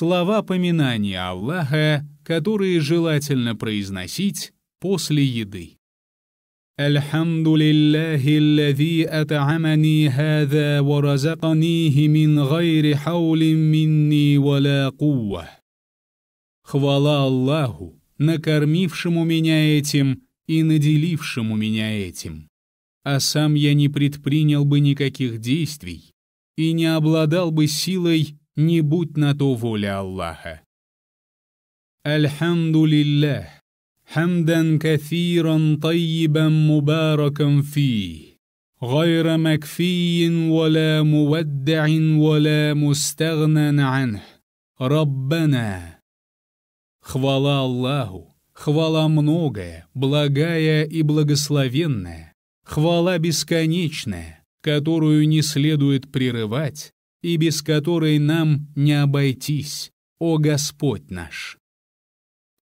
слова поминания Аллаха, которые желательно произносить после еды. الحمد لله الذي أطعمني هذا ورزقنيه من غير حول مني ولا قوة. Хвала Аллаху, накормившему меня этим и наделившему меня этим. А сам я не предпринял бы никаких действий и не обладал бы силой не будь на то воля Аллаха. Альхамдулиллах, хамдан кафиран тайибан мубаракан фи, غير макфиин, ولا مودع ولا мустагнан عنه ربنا Хвала Аллаху, хвала многое, благая и благословенная, хвала бесконечная, которую не следует прерывать, и без которой нам не обойтись, о Господь наш.